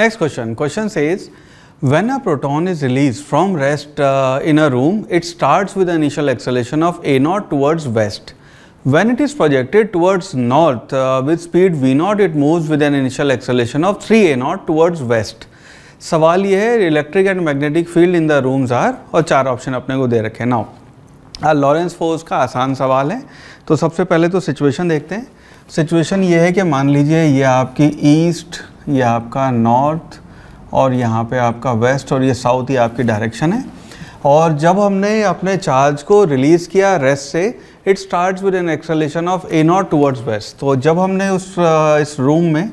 Next question. Question says, when a proton is released from rest uh, in a room, it starts with initial acceleration of a0 towards west. When it is projected towards north uh, with speed v0, it moves with an initial acceleration of 3a0 towards west. सवाल ये है electric and magnetic field in the rooms are और चार option अपने को दे रखे हैं now Lawrence force का आसान सवाल है तो सबसे पहले तो सिचुएशन देखते हैं सिचुएशन ये है कि मान लीजिए ये आपकी ईस्ट ये आपका नॉर्थ और यहाँ पे आपका वेस्ट और ये साउथ ही आपकी डायरेक्शन है और जब हमने अपने चार्ज को रिलीज़ किया रेस्ट से it starts with an acceleration of A naught towards west तो जब हमने उस इस रूम में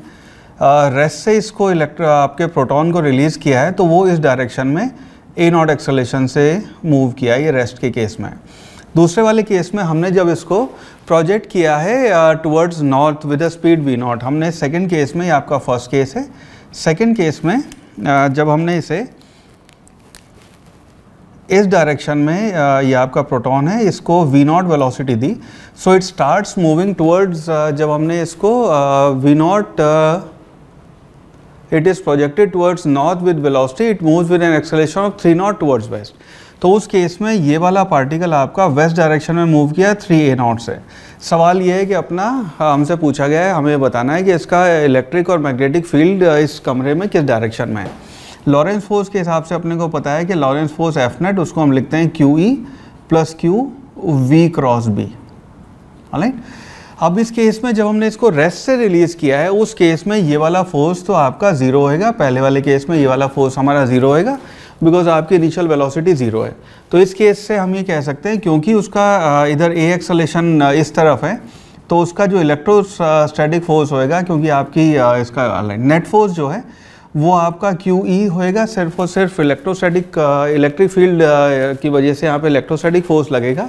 रेस्ट से इसको इलेक्ट्र आपके प्रोटॉन को रिलीज़ किया है तो वो इस डायरेक्शन में ए नॉट एक्सलेशन से मूव किया ये रेस्ट के केस में दूसरे वाले केस में हमने जब इसको प्रोजेक्ट किया है towards north with speed V naught हमने सेकंड केस में ये आपका फर्स्ट केस है सेकंड केस में uh, जब हमने इसे इस डायरेक्शन में uh, ये आपका प्रोटॉन है इसको वी नॉट वेलोसिटी दी so it starts moving towards जब हमने इसको V naught it is projected towards north with velocity it moves with an acceleration of three naught towards west तो उस केस में ये वाला पार्टिकल आपका वेस्ट डायरेक्शन में मूव किया थ्री ए नॉट से सवाल ये है कि अपना हाँ, हमसे पूछा गया है हमें बताना है कि इसका इलेक्ट्रिक और मैग्नेटिक फील्ड इस कमरे में किस डायरेक्शन में है लॉरेंस फोर्स के हिसाब से अपने को पता है कि लॉरेंस फोर्स एफ नेट उसको हम लिखते हैं Q E plus Q V cross B right अब इस केस में जब हमने इसको रेस्ट से रिलीज़ किया है उस केस में ये वाला फोर्स तो आपका ज़ीरो होएगा पहले वाले केस में ये वाला फोर्स हमारा ज़ीरो होएगा बिकॉज आपकी इनिशियल वेलोसिटी ज़ीरो है तो इस केस से हम ये कह सकते हैं क्योंकि उसका इधर ए एक्सलेशन इस तरफ है तो उसका जो इलेक्ट्रोस्टैटिक फोर्स होएगा क्योंकि आपकी इसका नेट फोर्स जो है वो आपका क्यू ई e होएगा सिर्फ और सिर्फ इलेक्ट्रोस्टैटिक इलेक्ट्रिक फील्ड की वजह से यहाँ पे इलेक्ट्रोस्टैटिक फोर्स लगेगा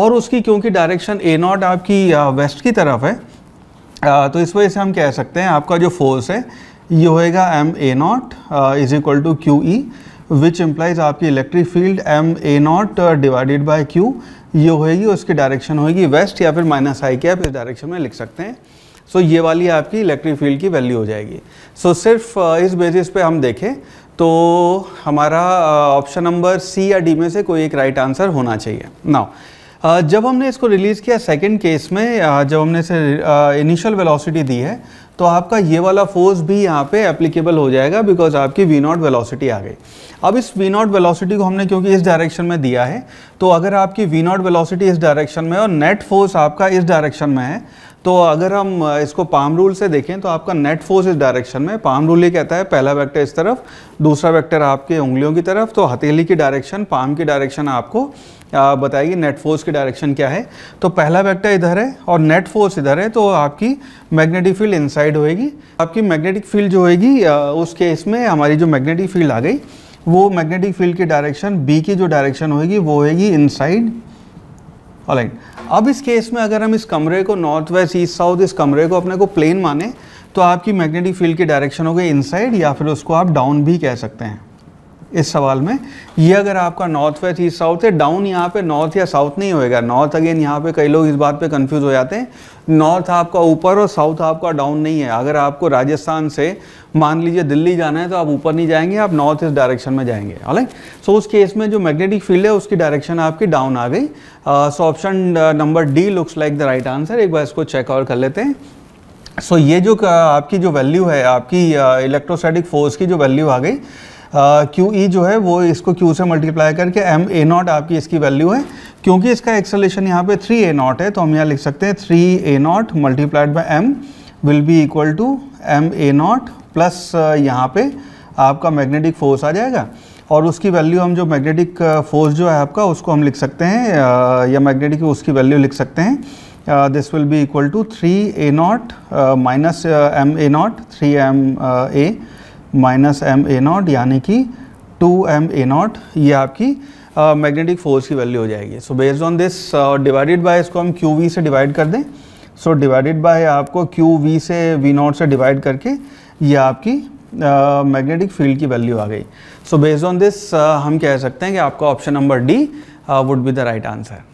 और उसकी क्योंकि डायरेक्शन ए नॉट आपकी वेस्ट की तरफ है तो इस वजह से हम कह सकते हैं आपका जो फोर्स है ये होएगा M A naught is equal to Q E e। Which implies आपकी electric field M A naught divided by Q ये होएगी उसकी डायरेक्शन होएगी वेस्ट या फिर माइनस आई के आप इस डायरेक्शन में लिख सकते हैं सो so, ये वाली आपकी इलेक्ट्रिक फील्ड की वैल्यू हो जाएगी सो so, सिर्फ इस बेसिस पे हम देखें तो हमारा ऑप्शन नंबर सी या डी में से कोई एक राइट right आंसर होना चाहिए नाउ जब हमने इसको रिलीज़ किया सेकेंड केस में जब हमने इसे इनिशियल वेलोसिटी दी है तो आपका ये वाला फोर्स भी यहाँ पे एप्लीकेबल हो जाएगा बिकॉज आपकी वी नॉट वेलोसिटी आ गई अब इस वी नॉट वेलोसिटी को हमने क्योंकि इस डायरेक्शन में दिया है तो अगर आपकी वी नॉट वेलोसिटी इस डायरेक्शन में और नेट फोर्स आपका इस डायरेक्शन में है तो अगर हम इसको पाम रूल से देखें तो आपका नेट फोर्स इस डायरेक्शन में पाम रूल ये कहता है पहला वेक्टर इस तरफ दूसरा वेक्टर आपके उंगलियों की तरफ तो हथेली की डायरेक्शन पाम की डायरेक्शन आपको बताएगी नेट फोर्स की डायरेक्शन क्या है तो पहला वेक्टर इधर है और नेट फोर्स इधर है तो आपकी मैग्नेटिक फील्ड इनसाइड होएगी आपकी मैग्नेटिक फील्ड जो होएगी उस केस में हमारी जो मैग्नेटिक फील्ड आ गई वो मैग्नेटिक फील्ड की डायरेक्शन बी की जो डायरेक्शन होएगी वो होएगी इनसाइड ऑलराइट अब इस केस में अगर हम इस कमरे को नॉर्थ वेस्ट ईस्ट साउथ इस कमरे को अपने को प्लेन माने तो आपकी मैग्नेटिक फील्ड की डायरेक्शन हो गई इनसाइड या फिर उसको आप डाउन भी कह सकते हैं इस सवाल में ये अगर आपका नॉर्थ वेस्ट ईस्ट साउथ है डाउन यहाँ पे नॉर्थ या साउथ नहीं होएगा नॉर्थ अगेन यहाँ पे कई लोग इस बात पे कंफ्यूज हो जाते हैं नॉर्थ आपका ऊपर और साउथ आपका डाउन नहीं है अगर आपको राजस्थान से मान लीजिए दिल्ली जाना है तो आप ऊपर नहीं जाएंगे आप नॉर्थ ईस्ट डायरेक्शन में जाएंगे ऑलाइट सो so, उस केस में जो मैग्नेटिक फील्ड है उसकी डायरेक्शन आपकी डाउन आ गई so option number D looks like the right answer एक बार इसको चेक आउट कर लेते हैं सो so, ये जो uh, आपकी जो वैल्यू है आपकी इलेक्ट्रोस्टैटिक uh, फोर्स की जो वैल्यू आ गई क्यू ई e जो है वो इसको क्यू से मल्टीप्लाई करके एम ए नॉट आपकी इसकी वैल्यू है क्योंकि इसका एक्सलेशन यहाँ पे थ्री ए नॉट है तो हम यहाँ लिख सकते हैं three A naught multiplied by M will be equal to M A naught plus यहाँ पे आपका मैग्नेटिक फोर्स आ जाएगा और उसकी वैल्यू हम जो मैग्नेटिक फोर्स जो है आपका उसको हम लिख सकते हैं या मैग्नेटिक उसकी वैल्यू लिख सकते हैं this will be equal to three A naught minus M A naught three M A minus M A naught यानी कि टू एम ए नॉट ये आपकी मैग्नेटिक फोर्स की वैल्यू हो जाएगी so based on this divided by इसको हम Q V से डिवाइड कर दें सो डिवाइडेड बाय आपको क्यू वी से वी नॉट से डिवाइड करके ये आपकी मैग्नेटिक uh, फील्ड की वैल्यू आ गई सो बेस्ड ऑन दिस हम कह सकते हैं कि आपका option number D would be the right answer